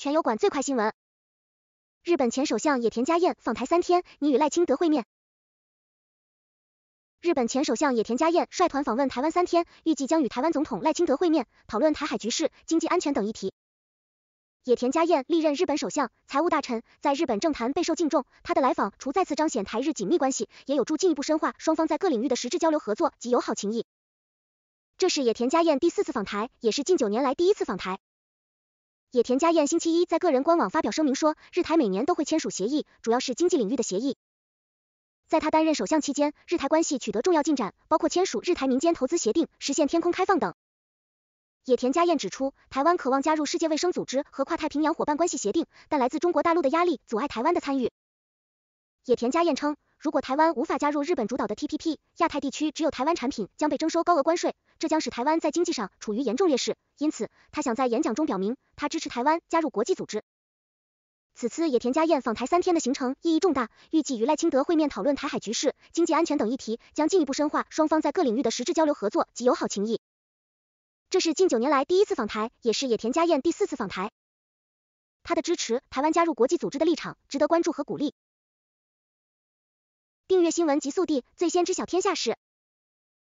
全油馆最快新闻：日本前首相野田佳彦访台三天，拟与赖清德会面。日本前首相野田佳彦率团访问台湾三天，预计将与台湾总统赖清德会面，讨论台海局势、经济安全等议题。野田佳彦历任日本首相、财务大臣，在日本政坛备受敬重。他的来访除再次彰显台日紧密关系，也有助进一步深化双方在各领域的实质交流合作及友好情谊。这是野田佳彦第四次访台，也是近九年来第一次访台。野田佳彦星期一在个人官网发表声明说，日台每年都会签署协议，主要是经济领域的协议。在他担任首相期间，日台关系取得重要进展，包括签署日台民间投资协定、实现天空开放等。野田佳彦指出，台湾渴望加入世界卫生组织和跨太平洋伙伴关系协定，但来自中国大陆的压力阻碍台湾的参与。野田佳彦称。如果台湾无法加入日本主导的 TPP，亚太地区只有台湾产品将被征收高额关税，这将使台湾在经济上处于严重劣势。因此，他想在演讲中表明他支持台湾加入国际组织。此次野田佳彦访台三天的行程意义重大，预计与赖清德会面讨论台海局势、经济安全等议题，将进一步深化双方在各领域的实质交流合作及友好情谊。这是近九年来第一次访台，也是野田佳彦第四次访台。他的支持台湾加入国际组织的立场值得关注和鼓励。订阅新闻极速递，最先知晓天下事。